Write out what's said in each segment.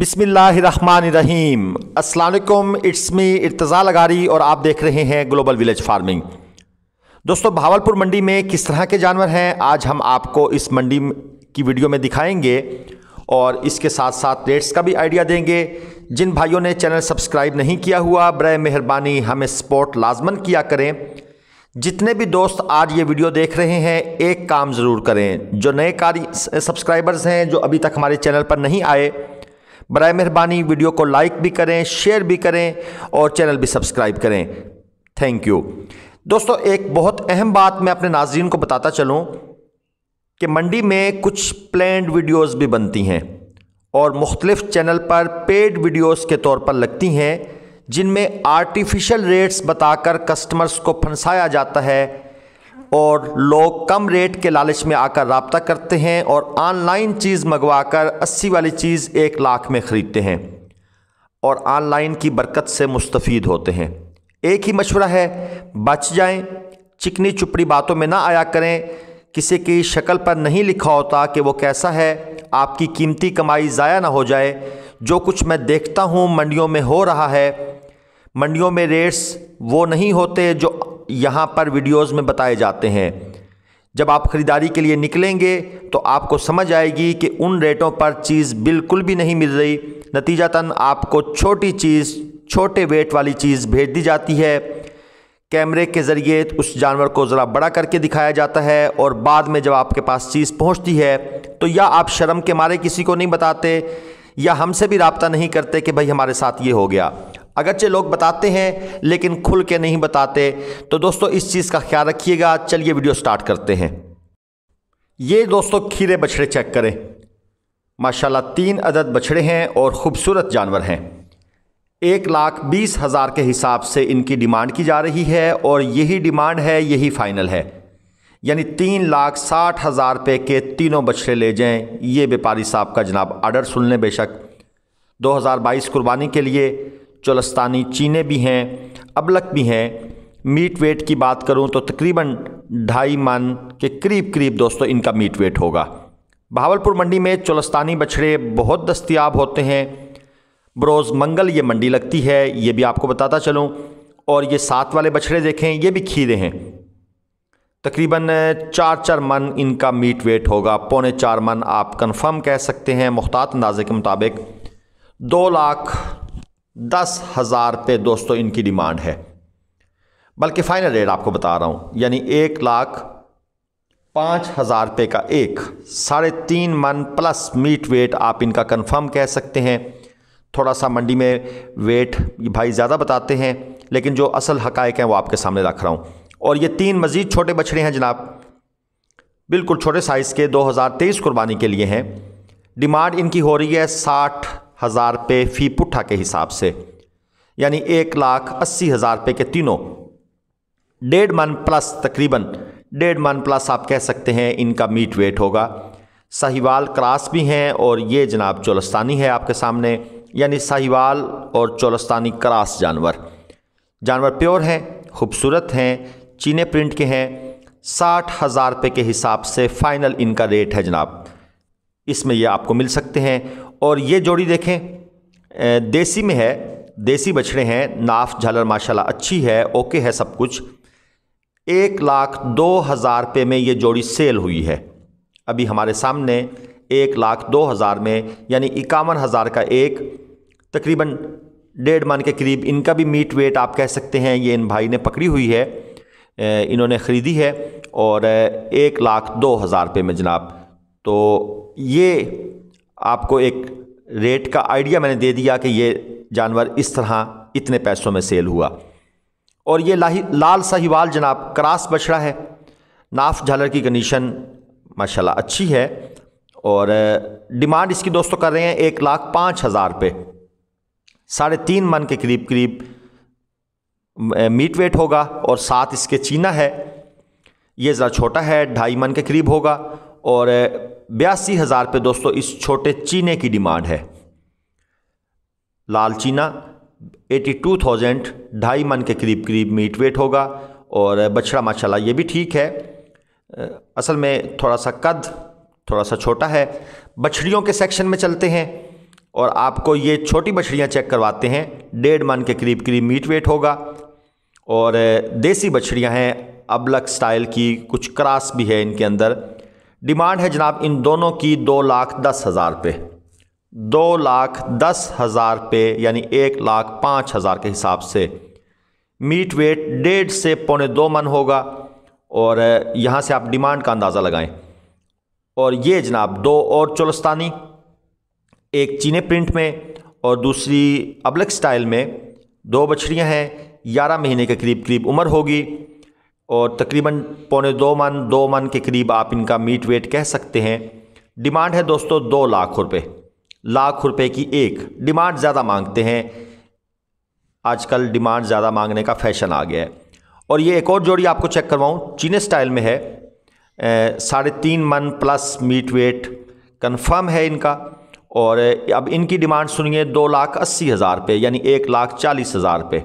बिसमीम अस्सलाम it's me Irtaza लगारी और आप देख रहे हैं ग्लोबल विलेज फार्मिंग दोस्तों भावलपुर मंडी में किस तरह के जानवर हैं आज हम आपको इस मंडी की वीडियो में दिखाएंगे और इसके साथ साथ रेट्स का भी आइडिया देंगे जिन भाइयों ने चैनल सब्सक्राइब नहीं किया हुआ बर मेहरबानी हमें सपोर्ट लाजमन किया करें जितने भी दोस्त आज ये वीडियो देख रहे हैं एक काम ज़रूर करें जो नए कार्य सब्सक्राइबर्स हैं जो अभी तक हमारे चैनल पर नहीं आए बर मेहरबानी वीडियो को लाइक भी करें शेयर भी करें और चैनल भी सब्सक्राइब करें थैंक यू दोस्तों एक बहुत अहम बात मैं अपने नाजरन को बताता चलूँ कि मंडी में कुछ प्लैंड वीडियोज़ भी बनती हैं और मुख्तलिफ़ चैनल पर पेड वीडियोज़ के तौर पर लगती हैं जिनमें आर्टिफिशियल रेट्स बताकर कस्टमर्स को फंसाया जाता है और लोग कम रेट के लालच में आकर रबता करते हैं और ऑनलाइन चीज़ मंगवा कर अस्सी वाली चीज़ एक लाख में ख़रीदते हैं और ऑनलाइन की बरकत से मुस्तफ़ होते हैं एक ही मशवरा है बच जाएं, चिकनी चुपड़ी बातों में ना आया करें किसी की शक्ल पर नहीं लिखा होता कि वो कैसा है आपकी कीमती कमाई ज़ाया ना हो जाए जो कुछ मैं देखता हूँ मंडियों में हो रहा है मंडियों में रेट्स वो नहीं होते जो यहाँ पर वीडियोस में बताए जाते हैं जब आप ख़रीदारी के लिए निकलेंगे तो आपको समझ आएगी कि उन रेटों पर चीज़ बिल्कुल भी नहीं मिल रही नतीजतन आपको छोटी चीज़ छोटे वेट वाली चीज़ भेज दी जाती है कैमरे के ज़रिए उस जानवर को ज़रा बड़ा करके दिखाया जाता है और बाद में जब आपके पास चीज़ पहुँचती है तो या आप शर्म के मारे किसी को नहीं बताते या हमसे भी रबता नहीं करते कि भाई हमारे साथ ये हो गया अगरचे लोग बताते हैं लेकिन खुल के नहीं बताते तो दोस्तों इस चीज़ का ख्याल रखिएगा चलिए वीडियो स्टार्ट करते हैं ये दोस्तों खीरे बछड़े चेक करें माशाल्लाह तीन अदद बछड़े हैं और ख़ूबसूरत जानवर हैं एक लाख बीस हज़ार के हिसाब से इनकी डिमांड की जा रही है और यही डिमांड है यही फ़ाइनल है यानी तीन लाख साठ हज़ार रुपये के तीनों बछड़े ले जाएं ये व्यापारी साहब का जनाब आर्डर सुन लें बेशक 2022 कुर्बानी के लिए चौलस्तानी चीने भी हैं अबलक भी हैं मीट वेट की बात करूं तो तकरीबन ढाई मन के करीब करीब दोस्तों इनका मीट वेट होगा भावलपुर मंडी में चौलस्तानी बछड़े बहुत दस्तियाब होते हैं बरोज़ मंगल ये मंडी लगती है ये भी आपको बताता चलूँ और ये सात वाले बछड़े देखें ये भी खीरे हैं तकरीबन चार चार मन इनका मीट वेट होगा पौने चार मन आप कन्फर्म कह सकते हैं मुख्तात अंदाजे के मुताबिक दो लाख दस हज़ार पे दोस्तों इनकी डिमांड है बल्कि फ़ाइनल रेट आपको बता रहा हूँ यानी एक लाख पाँच हज़ार रुपये का एक साढ़े तीन मन प्लस मीट वेट आप इनका कंफर्म कह सकते हैं थोड़ा सा मंडी में वेट भाई ज़्यादा बताते हैं लेकिन जो असल हकायक हैं वो आपके सामने रख रहा हूँ और ये तीन मज़ीद छोटे बछड़े हैं जनाब बिल्कुल छोटे साइज़ के 2023 कुर्बानी के लिए हैं डिमांड इनकी हो रही है साठ हज़ार रुपये फ़ी पुट्ठा के हिसाब से यानी एक लाख अस्सी हज़ार रुपये के तीनों डेढ़ मन प्लस तकरीबन डेढ़ मन प्लस आप कह सकते हैं इनका मीट वेट होगा साहिवाल क्रास भी हैं और ये जनाब चोलस्तानी है आपके सामने यानी साहिवाल और चोलस्तानी क्रास जानवर जानवर प्योर हैं खूबसूरत हैं चीने प्रिंट के हैं साठ हज़ार रुपये के हिसाब से फ़ाइनल इनका रेट है जनाब इसमें ये आपको मिल सकते हैं और ये जोड़ी देखें देसी में है देसी बछड़े हैं नाफ झालर माशाल्लाह अच्छी है ओके है सब कुछ एक लाख दो हज़ार रुपये में ये जोड़ी सेल हुई है अभी हमारे सामने एक लाख दो हज़ार में यानी इक्यावन हज़ार का एक तकरीबन डेढ़ मान के करीब इनका भी मीट वेट आप कह सकते हैं ये इन भाई ने पकड़ी हुई है इन्होंने ख़रीदी है और एक लाख दो हज़ार रुपये में जनाब तो ये आपको एक रेट का आइडिया मैंने दे दिया कि ये जानवर इस तरह इतने पैसों में सेल हुआ और ये लाल साहिवाल जनाब क्रास बछड़ा है नाफ झालर की कंडीशन माशाल्लाह अच्छी है और डिमांड इसकी दोस्तों कर रहे हैं एक लाख पाँच हज़ार पे साढ़े तीन मन के करीब करीब मीट वेट होगा और साथ इसके चीना है ये ज़रा छोटा है ढाई मन के करीब होगा और बयासी हज़ार पे दोस्तों इस छोटे चीने की डिमांड है लाल चीना एटी टू थाउजेंड ढाई मन के करीब करीब मीट वेट होगा और बछड़ा माशाल्लाह ये भी ठीक है असल में थोड़ा सा कद थोड़ा सा छोटा है बछड़ियों के सेक्शन में चलते हैं और आपको ये छोटी बछड़ियाँ चेक करवाते हैं डेढ़ मन के करीब करीब मीट वेट होगा और देसी बछड़ियाँ हैं अबलक स्टाइल की कुछ क्रास भी है इनके अंदर डिमांड है जनाब इन दोनों की दो लाख दस हज़ार पे दो लाख दस हज़ार पे यानी एक लाख पाँच हज़ार के हिसाब से मीट वेट डेढ़ से पौने दो मन होगा और यहाँ से आप डिमांड का अंदाज़ा लगाएं और ये जनाब दो और चोलस्तानी एक चीने प्रिंट में और दूसरी अबलक स्टाइल में दो बछड़ियाँ हैं ग्यारह महीने के करीब करीब उम्र होगी और तकरीबन पौने दो मन दो मन के करीब आप इनका मीट वेट कह सकते हैं डिमांड है दोस्तों दो लाख रुपए लाख रुपए की एक डिमांड ज़्यादा मांगते हैं आजकल डिमांड ज़्यादा मांगने का फैशन आ गया है और ये एक और जोड़ी आपको चेक करवाऊँ चीन स्टाइल में है साढ़े तीन मन प्लस मीट वेट कन्फर्म है इनका और अब इनकी डिमांड सुनिए दो लाख अस्सी हज़ार रुपये यानी एक लाख चालीस हज़ार रुपये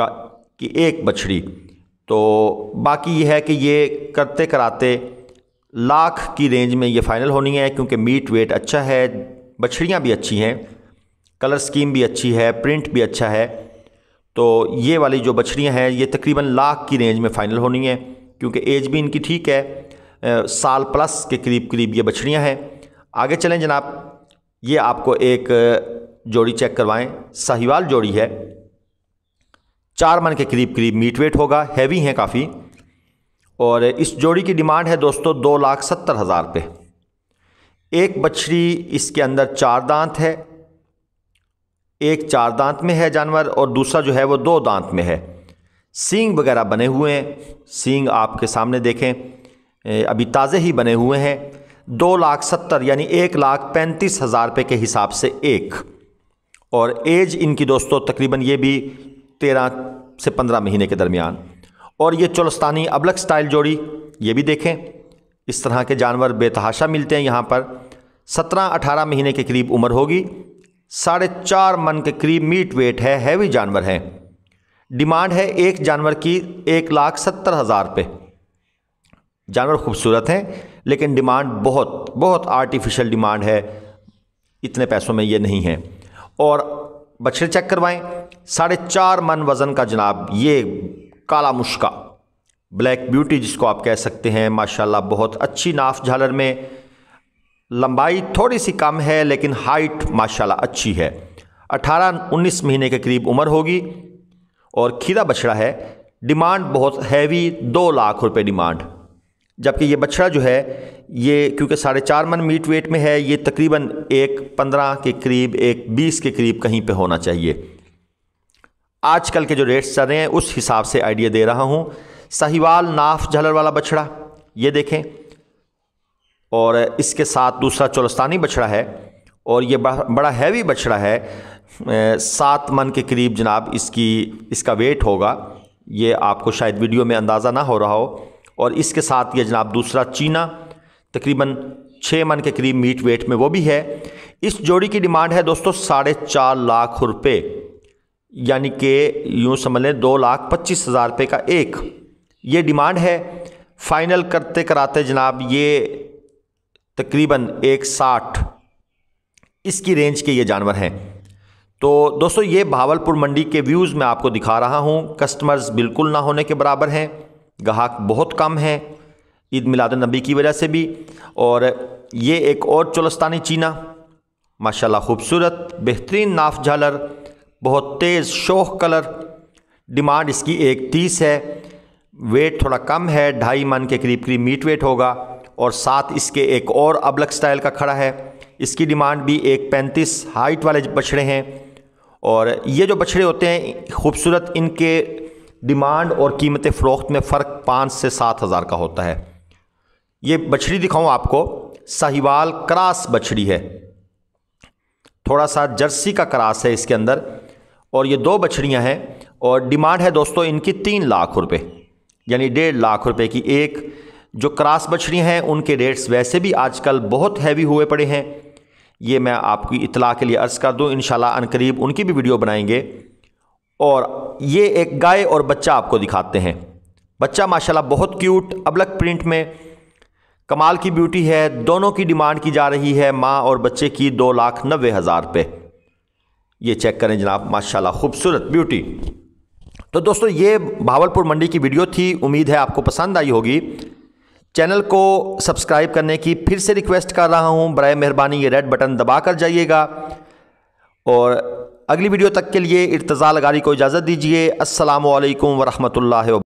का कि एक बछड़ी तो बाकी ये है कि ये करते कराते लाख की रेंज में ये फ़ाइनल होनी है क्योंकि मीट वेट अच्छा है बछड़ियाँ भी अच्छी हैं कलर स्कीम भी अच्छी है प्रिंट भी अच्छा है तो ये वाली जो बछड़ियाँ हैं ये तकरीबन लाख की रेंज में फ़ाइनल होनी है क्योंकि एज भी इनकी ठीक है आ, साल प्लस के करीब करीब ये बछड़ियाँ हैं आगे चलें जनाब ये आपको एक जोड़ी चेक करवाएं साहिवाल जोड़ी है चार मन के करीब करीब मीट वेट होगा हैवी हैं काफ़ी और इस जोड़ी की डिमांड है दोस्तों दो लाख सत्तर हज़ार पे एक बछड़ी इसके अंदर चार दांत है एक चार दांत में है जानवर और दूसरा जो है वो दो दांत में है सींग वगैरह बने हुए हैं सींग आपके सामने देखें अभी ताज़े ही बने हुए हैं दो लाख सत्तर यानी एक लाख पैंतीस हज़ार रुपये के हिसाब से एक और एज इनकी दोस्तों तकरीबन ये भी तेरह से पंद्रह महीने के दरमियान और ये चौलस्तानी अबलक स्टाइल जोड़ी ये भी देखें इस तरह के जानवर बेतहाशा मिलते हैं यहाँ पर सत्रह अठारह महीने के करीब उम्र होगी साढ़े चार मन के करीब मीट वेट है हैवी जानवर हैं डिमांड है एक जानवर की एक लाख सत्तर हज़ार रुपये जानवर खूबसूरत हैं लेकिन डिमांड बहुत बहुत आर्टिफिशियल डिमांड है इतने पैसों में ये नहीं है और बछड़े चेक करवाएं साढ़े चार मन वज़न का जनाब ये काला मुश्का ब्लैक ब्यूटी जिसको आप कह सकते हैं माशाल्लाह बहुत अच्छी नाफ झालर में लंबाई थोड़ी सी कम है लेकिन हाइट माशाल्लाह अच्छी है 18-19 महीने के करीब उम्र होगी और खीरा बछड़ा है डिमांड बहुत हैवी दो लाख रुपए डिमांड जबकि ये बछड़ा जो है ये क्योंकि साढ़े चार मन मीट वेट में है ये तकरीबन एक पंद्रह के करीब एक बीस के करीब कहीं पे होना चाहिए आजकल के जो रेट्स चल रहे हैं उस हिसाब से आइडिया दे रहा हूँ साहिवाल नाफ झलर वाला बछड़ा ये देखें और इसके साथ दूसरा चौलस्तानी बछड़ा है और ये बड़ा हैवी बछड़ा है सात मन के करीब जनाब इसकी इसका वेट होगा ये आपको शायद वीडियो में अंदाज़ा ना हो रहा हो और इसके साथ ये जनाब दूसरा चीना तकरीबन छः मन के करीब मीट वेट में वो भी है इस जोड़ी की डिमांड है दोस्तों साढ़े चार लाख रुपये यानी कि यूँ समझ लें दो लाख पच्चीस हज़ार रुपये का एक ये डिमांड है फाइनल करते कराते जनाब ये तकरीबन एक साठ इसकी रेंज के ये जानवर हैं तो दोस्तों ये भावलपुर मंडी के व्यूज़ में आपको दिखा रहा हूँ कस्टमर्स बिल्कुल ना होने के बराबर हैं गाहक बहुत कम है ईद मिलाद नबी की वजह से भी और ये एक और चुलस्तानी चीना माशाल्लाह खूबसूरत बेहतरीन नाफ झालर बहुत तेज़ शोह कलर डिमांड इसकी एक तीस है वेट थोड़ा कम है ढाई मन के करीब करीब मीट वेट होगा और साथ इसके एक और अबलग स्टाइल का खड़ा है इसकी डिमांड भी एक पैंतीस हाइट वाले बछड़े हैं और ये जो बछड़े होते हैं खूबसूरत इनके डिमांड और कीमत फ़रोख्त में फ़र्क पाँच से सात हज़ार का होता है ये बछड़ी दिखाऊँ आपको साहिवाल क्रास बछड़ी है थोड़ा सा जर्सी का क्रास है इसके अंदर और ये दो बछड़ियाँ हैं और डिमांड है दोस्तों इनकी तीन लाख रुपये यानी डेढ़ लाख रुपये की एक जो क्रास बछड़ियाँ हैं उनके रेट्स वैसे भी आजकल बहुत हैवी हुए पड़े हैं ये मैं आपकी इतला के लिए अर्ज़ कर दूँ इन अनकरीब उनकी भी वीडियो बनाएंगे और ये एक गाय और बच्चा आपको दिखाते हैं बच्चा माशाल्लाह बहुत क्यूट अबलक प्रिंट में कमाल की ब्यूटी है दोनों की डिमांड की जा रही है माँ और बच्चे की दो लाख नब्बे हज़ार पे ये चेक करें जनाब माशाल्लाह खूबसूरत ब्यूटी तो दोस्तों ये भावलपुर मंडी की वीडियो थी उम्मीद है आपको पसंद आई होगी चैनल को सब्सक्राइब करने की फिर से रिक्वेस्ट कर रहा हूँ बर मेहरबानी ये रेड बटन दबा कर जाइएगा और अगली वीडियो तक के लिए इर्तज़ा लगारी को इजाज़त दीजिए असल वरहमल